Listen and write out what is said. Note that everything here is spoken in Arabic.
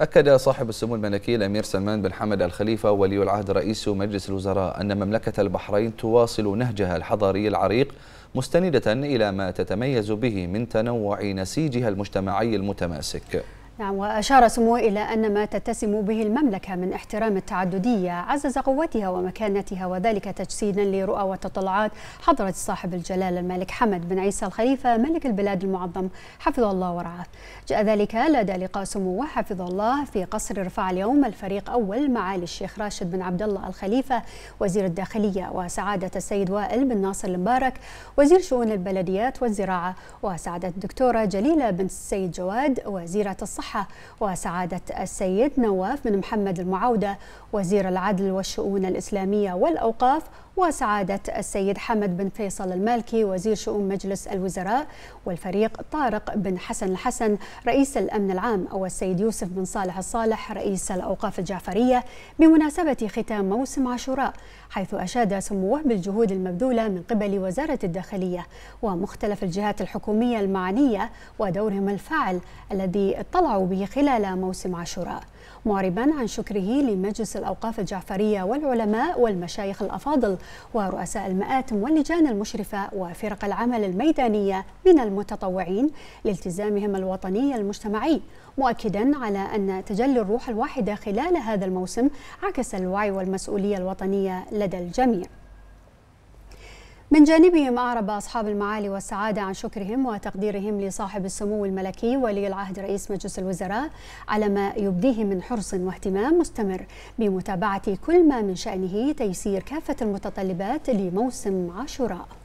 أكد صاحب السمو الملكي الأمير سلمان بن حمد الخليفة ولي العهد رئيس مجلس الوزراء أن مملكة البحرين تواصل نهجها الحضاري العريق مستندة إلى ما تتميز به من تنوع نسيجها المجتمعي المتماسك نعم وأشار سمو إلى أن ما تتسم به المملكة من احترام التعددية عزز قوتها ومكانتها وذلك تجسيدا لرؤى وتطلعات حضرة صاحب الجلالة الملك حمد بن عيسى الخليفة ملك البلاد المعظم حفظه الله ورعاه جاء ذلك لدى لقاء سموه حفظه الله في قصر رفع اليوم الفريق أول معالي الشيخ راشد بن عبد الله الخليفة وزير الداخلية وسعادة السيد وائل بن ناصر المبارك وزير شؤون البلديات والزراعة وسعادة الدكتورة جليلة بنت السيد جواد وزيرة الصحة الصحة وسعادة السيد نواف بن محمد المعاودة وزير العدل والشؤون الإسلامية والأوقاف وسعادة السيد حمد بن فيصل المالكي وزير شؤون مجلس الوزراء والفريق طارق بن حسن الحسن رئيس الأمن العام أو السيد يوسف بن صالح الصالح رئيس الأوقاف الجعفرية بمناسبة ختام موسم عاشوراء حيث أشاد سموه بالجهود المبذولة من قبل وزارة الداخلية ومختلف الجهات الحكومية المعنية ودورهم الفاعل الذي اطلعوا به خلال موسم عاشوراء معربا عن شكره لمجلس الأوقاف الجعفرية والعلماء والمشايخ الأفاضل ورؤساء المآتم واللجان المشرفة وفرق العمل الميدانية من المتطوعين لالتزامهم الوطني المجتمعي مؤكدا على أن تجلي الروح الواحدة خلال هذا الموسم عكس الوعي والمسؤولية الوطنية لدى الجميع من جانبهم أعرب أصحاب المعالي والسعادة عن شكرهم وتقديرهم لصاحب السمو الملكي ولي العهد رئيس مجلس الوزراء على ما يبديه من حرص واهتمام مستمر بمتابعة كل ما من شأنه تيسير كافة المتطلبات لموسم عاشوراء